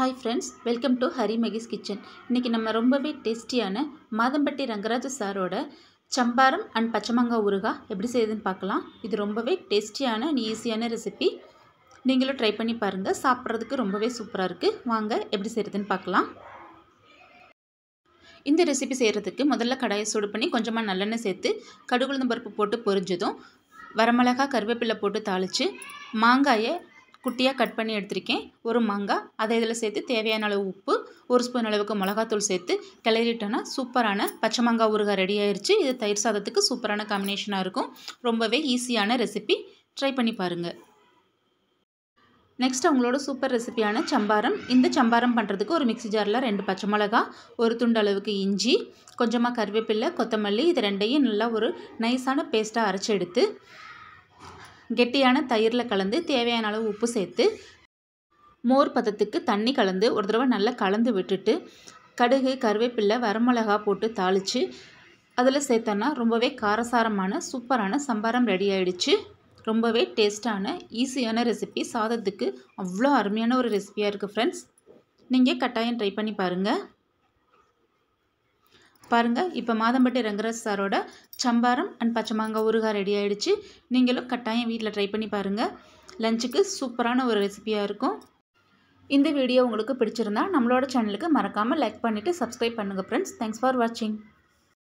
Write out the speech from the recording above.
hi friends welcome to Hari மெகிஸ் kitchen இன்றைக்கி நம்ம ரொம்பவே டேஸ்டியான மாதம்பட்டி ரங்கராஜ சாரோட சம்பாரம் அண்ட் பச்சைமங்காய் ஊறுகாய் எப்படி செய்யுதுன்னு பார்க்கலாம் இது ரொம்பவே டேஸ்டியான அண்ட் ஈஸியான ரெசிபி நீங்களும் ட்ரை பண்ணி பாருங்கள் சாப்பிட்றதுக்கு ரொம்பவே சூப்பராக இருக்குது வாங்க எப்படி செய்கிறதுன்னு பார்க்கலாம் இந்த ரெசிபி செய்கிறதுக்கு முதல்ல கடாயை சூடு பண்ணி கொஞ்சமாக நல்லெண்ணெய் சேர்த்து கடுகுழுந்த பருப்பு போட்டு பொரிஞ்சதும் வரமிளகா கருவேப்பிலை போட்டு தாளித்து மாங்காயை குட்டியாக கட் பண்ணி எடுத்திருக்கேன் ஒரு மாங்காய் அதை இதில் சேர்த்து தேவையான அளவு உப்பு ஒரு ஸ்பூன் அளவுக்கு மிளகாத்தூள் சேர்த்து கிளறிட்டோன்னா சூப்பரான பச்சை மாங்காய் ஊறுகாய் ரெடி ஆயிடுச்சு இது தயிர் சாதத்துக்கு சூப்பரான காம்பினேஷனாக இருக்கும் ரொம்பவே ஈஸியான ரெசிபி ட்ரை பண்ணி பாருங்கள் நெக்ஸ்ட் அவங்களோட சூப்பர் ரெசிபியான சம்பாரம் இந்த சம்பாரம் பண்ணுறதுக்கு ஒரு மிக்சி ஜாரில் ரெண்டு பச்சை மிளகா ஒரு துண்டு அளவுக்கு இஞ்சி கொஞ்சமாக கருவேப்பில்லை கொத்தமல்லி இது ரெண்டையும் நல்லா ஒரு நைஸான பேஸ்ட்டாக அரைச்சி எடுத்து கெட்டியான தயிரில் கலந்து தேவையான அளவு உப்பு சேர்த்து மோர் பதத்துக்கு தண்ணி கலந்து ஒரு தடவை நல்லா கலந்து விட்டுட்டு கடுகு கருவேப்பில்லை வரமிளகா போட்டு தாளித்து அதில் சேர்த்தோன்னா ரொம்பவே காரசாரமான சூப்பரான சம்பாரம் ரெடி ஆகிடுச்சு ரொம்பவே டேஸ்டான ஈஸியான ரெசிபி சாதத்துக்கு அவ்வளோ அருமையான ஒரு ரெசிபியாக இருக்குது ஃப்ரெண்ட்ஸ் நீங்கள் கட்டாயம் ட்ரை பண்ணி பாருங்கள் பாருங்கள் இப்போ மாதம்பட்டி ரங்கராஜ் சாரோட சம்பாரம் அண்ட் பச்சை மாங்காய் ஊறுகாய் ரெடி ஆகிடுச்சு நீங்களும் கட்டாயம் வீட்டில் ட்ரை பண்ணி பாருங்கள் லஞ்சுக்கு சூப்பரான ஒரு ரெசிபியாக இருக்கும் இந்த வீடியோ உங்களுக்கு பிடிச்சிருந்தா நம்மளோட சேனலுக்கு மறக்காமல் லைக் பண்ணிவிட்டு சப்ஸ்கிரைப் பண்ணுங்கள் ஃப்ரெண்ட்ஸ் தேங்க்ஸ் ஃபார் வாட்சிங்